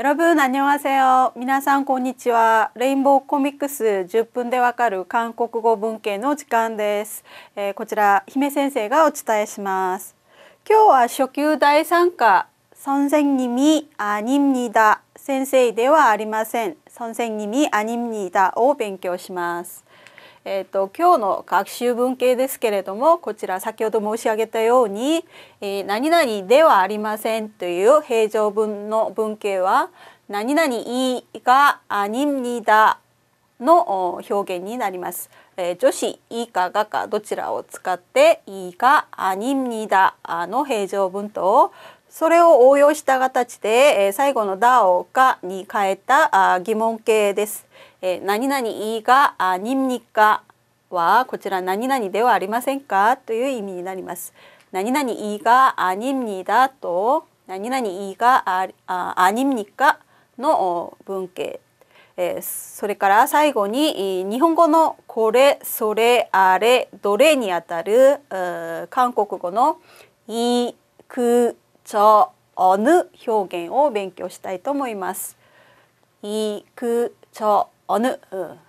여러분안녕하세요皆さんこんにちはレインボーコミックス10分でわかる韓国語文献の時間です、えー、こちら姫先生がお伝えします今日は初級第3課선생님이아닙니다先生ではありません선생님이아닙니다を勉強しますえーと、今日の学習文系ですけれどもこちら先ほど申し上げたように「えー、何々ではありません」という平常文の文系は「何々いがあににだ」の表現になります。えー、女子いかがかどちらを使って「いいがあににだ」の平常文とそれを応用した形で、えー、最後の「だ」を「が」に変えたあ疑問形です。えー、何々があにんにかはこちら何々ではありませんかという意味になります。何々があにんにだと何々があああにんにかの文型、えー、それから最後に日本語のこれそれあれどれにあたる韓国語のいくちょおぬ表現を勉強したいと思います。いくちょ어느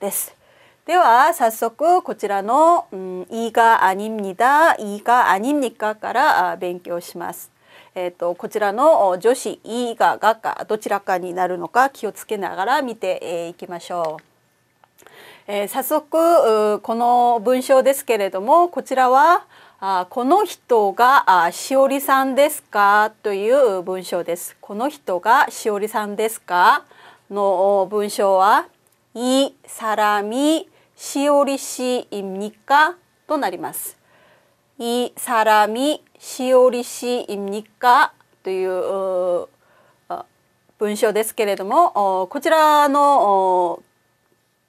です。では早速こちらの「いがあにみだ」「いがあにみか」から勉強します。えーと、こちらの女子「いが」「が」かどちらかになるのか気をつけながら見ていきましょう。えー、早速この文章ですけれどもこちらは「あこの人があしおりさんですか?」という文章です。この人がしおりさんですかの文章は이사람이시오리씨입니까となります。이사람이시오리씨입니까という文章ですけれどもこちらの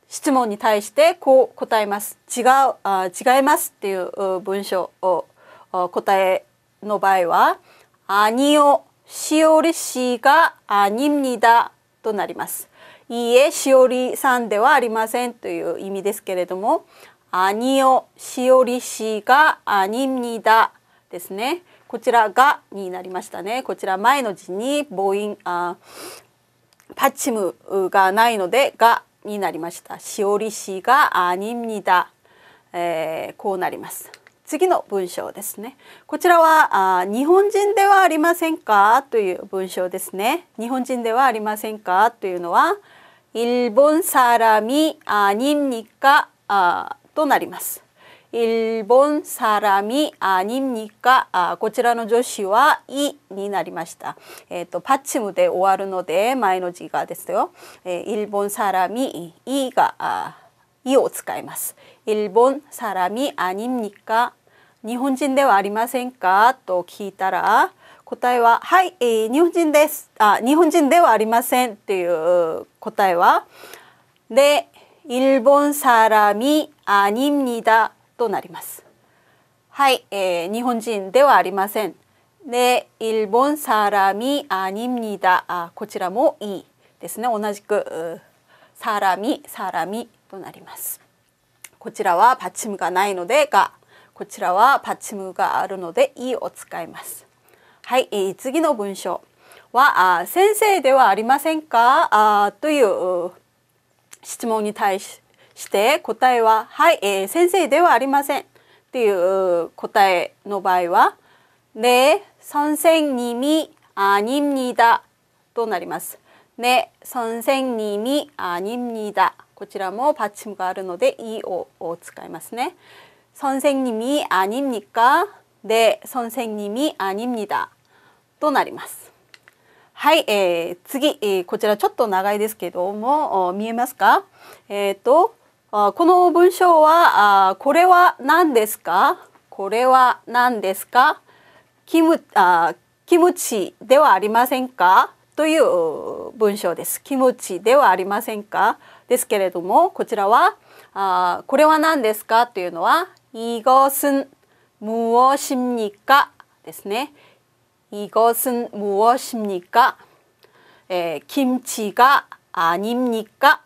質問に対してこう答えます違うあ違いますっていう文章を答えの場合は「아니요しおりしが아닙니다」となります。いいえしおりさんではありませんという意味ですけれども兄にしおり氏が兄にだですねこちらがになりましたねこちら前の字に母音あパッチムがないのでがになりましたしおり氏が兄にだ、えー、こうなります次の文章ですねこちらはあ日本人ではありませんかという文章ですね日本人ではありませんかというのは일본사람이아닙니까아또なります일본사람이아닙니까아こちらの助詞は、いになりました。えっ、ー、と、ッチムで終わるので、前の字がですよ。えー、일본사람이いが、あいを使います。일본사람이아닙니까日本人ではありませんかと聞いたら、答えは「はい、えー、日本人です」あ「日本人ではありません」っていう答えは「で日本사람이아닙니다」となります。はい、えー、日本人ではありません。で日本사람이아닙니다あこちらもいいですね同じく「사람이사람이」となります。こちらはパチムがないのでがこちらはパチムがあるので「い」を使います。はい、次の文章は「あ先生ではありませんかあ」という質問に対して答えは「はい、えー、先生ではありません」っていう答えの場合は「ね先生にみあにみだ」となります。ね先生にみあにみだ。こちらもチムがあるので「い」を使いますね。生にみああ、にみか。で、선생님이아닙니다となります。はい、えー、次、えー、こちらちょっと長いですけども、見えますかえっ、ー、と、この文章は、あこれは何ですかこれは何ですかキムあキムチではありませんかという文章です。キムチではありませんかですけれども、こちらは、あこれは何ですかというのは、이것은무엇입니까ですね。이것은무엇입니까えー、キムチが아닙니까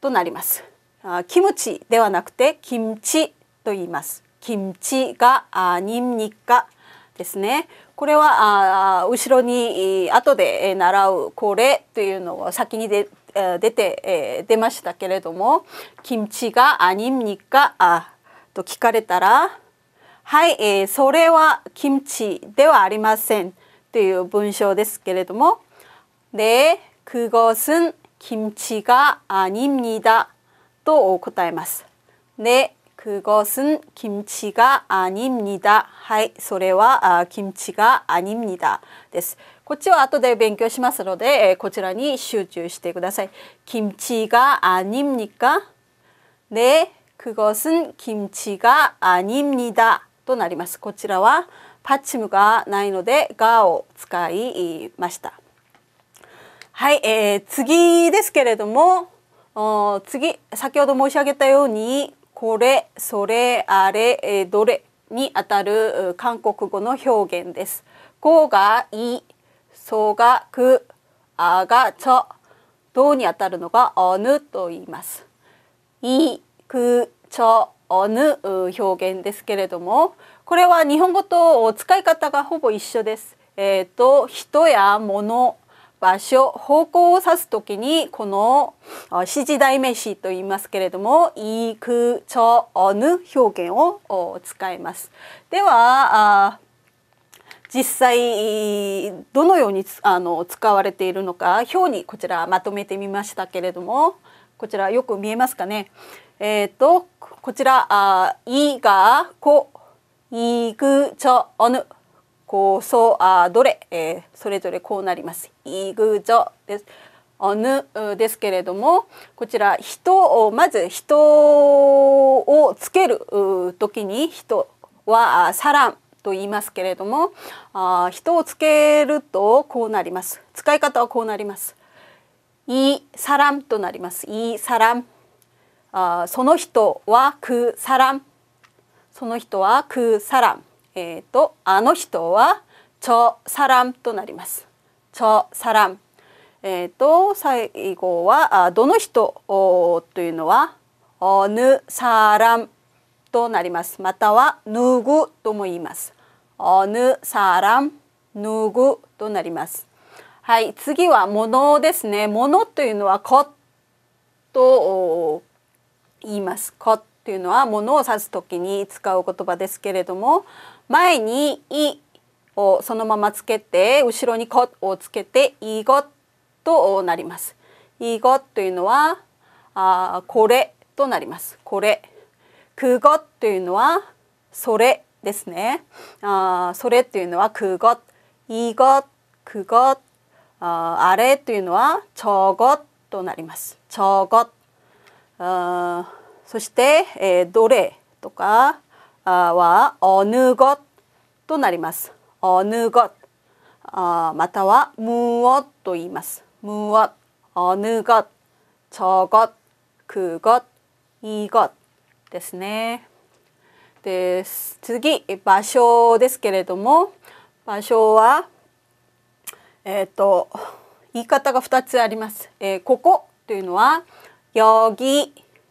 となります。あキムチではなくてキムチと言います。キムチが아닙니까ですね。これはあ後ろに後で習うこれというのを先にで出て、えー、出ましたけれども、キムチが아닙니까あと聞かれたら。はい、えー、それはキムチではありませんという文章ですけれども、で、그것은김치가아닙니다と答えます。で、그것은김치가아닙니 다。 はい、それは김치가아닙니다です。こっちは後で勉強しますので、えー、こちらに集中してください。김치가아닙니까네그것은김치가아닙니다となりますこちらはパッチムがないのでガーを使いましたはい、えー、次ですけれども次先ほど申し上げたようにこれそれあれ、えー、どれにあたる韓国語の表現です。こがい、そがく、あがちょ、どうにあたるのがおぬと言います。い、く、ちょ、어느表現ですけれどもこれは日本語と使い方がほぼ一緒です。えっ、ー、と人や物場所方向を指す時にこの指示代名詞と言いますけれども「いくちょおぬ」表現を使います。では実際どのようにあの使われているのか表にこちらまとめてみましたけれどもこちらよく見えますかね。えっ、ー、と、こちら、あいがこ、いぐちょおぬ、こそあどれ、えー、それぞれこうなります。いぐちょです。おぬですけれどもこちら人をまず人をつける時に人はサランと言いますけれどもあ人をつけるとこうなります使い方はこうなりますいサランとなりますいサランその人はクサランその人はクサランえっ、ー、とあの人はチョサラんとなりますチョサラん。えっ、ー、と最後はあどの人というのはおぬサラんとなりますまたはぬぐとも言いますおぬサラん、ぬぐとなりますはい次はものですねものというのはこと言います「こ」っていうのはものを指す時に使う言葉ですけれども前に「い」をそのままつけて後ろに「こ」をつけて「いご」となります。いごというのはあこれとなります。これ。くごというのはそれですね。あそれというのはくご。いご、くご。ああれというのはちょごとなります。ちょご。そして、えー、どれとかはおぬごとなります。おぬごまたはむおと言います。むおおぬごちょごくごいごですね。で次場所ですけれども場所はえっ、ー、と言い方が2つあります。えー、ここというのはよぎ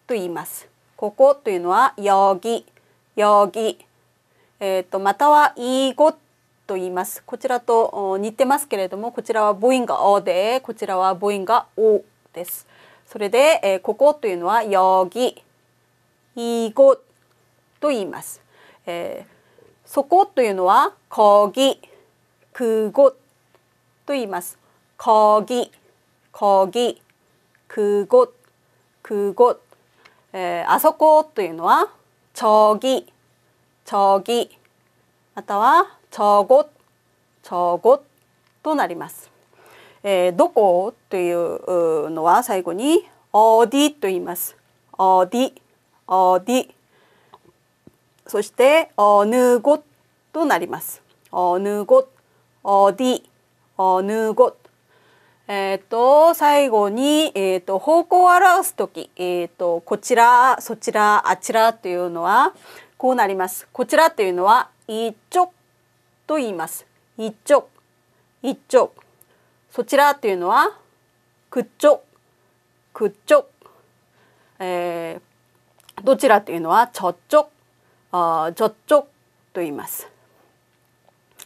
と言います。ここというのはよぎ、よぎ。えっ、ー、と、またはいごと言います。こちらと似てますけれども、こちらは母音がおで、こちらは母音がおです。それで、えー、ここというのはよぎ、いごと言います。えー、そこというのはこぎ、くごと言います。こぎ、こぎ、くご그곳えー、あそこというのは저기저기または저곳저곳となります。えー、どこというのは最後に어디と言います。어디어디そして어ぬごとなります。어느곳어お어느곳えっ、ー、と最後に、えーと、方向を表す時、えーと、こちらそちらあちらというのはこうなります。こちらというのは一直と言います。一直一直そちらというのはくっちょくっちょ、えー、どちらというのはちょっちょあちょっちょと言います。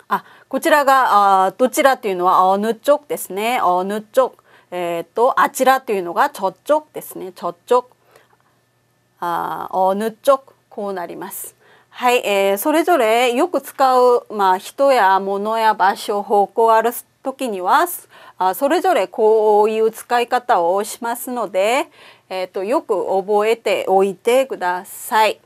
あ、こちらが、あどちらというのは、おぬちょくですね。おぬちょく。えっ、と、あちらというのが、ちょっちょくですね。ちょっちょく。あ、おぬちょく。こうなります。はい、えー、それぞれよく使う、まあ、人や物や場所、方向ある時には、あそれぞれこういう使い方をしますので、えーと、とよく覚えておいてください。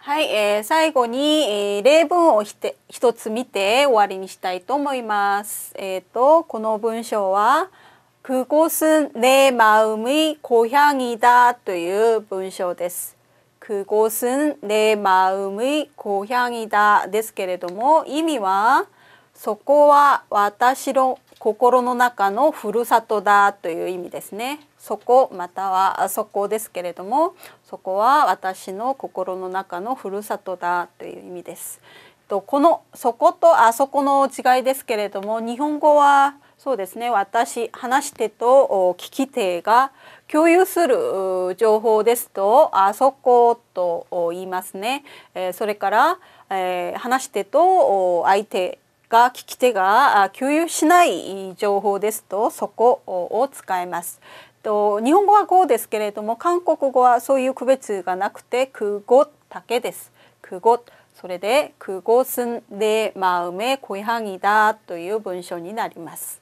はい、えー、最後に、えー、例文をひて一つ見て終わりにしたいと思います。えっ、ー、とこの文章は「그곳은내마음의고향이다」という文章です。그곳은내마음의고향이다ですけれども意味は「そこは私の心の中のふるさとだという意味ですね。そこまたはそこですけれどもそこは私の心の中のふるさとだという意味です。とこのそことあそこの違いですけれども日本語はそうですね私話してと聞き手が共有する情報ですとあそこと言いますね、えそれから、え話してと相手が聞き手が給油しない情報ですとそこを使います。と日本語は語ですけれども韓国語はそういう区別がなくて그語だけです。그語それで「語그곳은내うめこいはぎだという文章になります。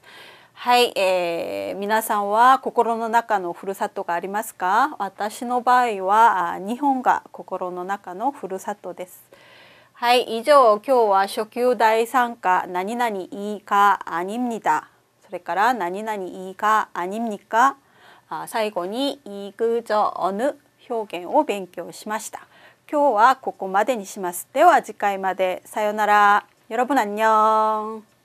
はい、えー、皆さんは心の中のふるさとがありますか私の場合は日本が心の中のふるさとです。はい、以上今日は初級第3課何々いいかあにみニだ。それから何々いいかにニムか。あ最後にいくぞおぬ表現を勉強しました。今日はここまでにします。では次回までさようなら。여러분안녕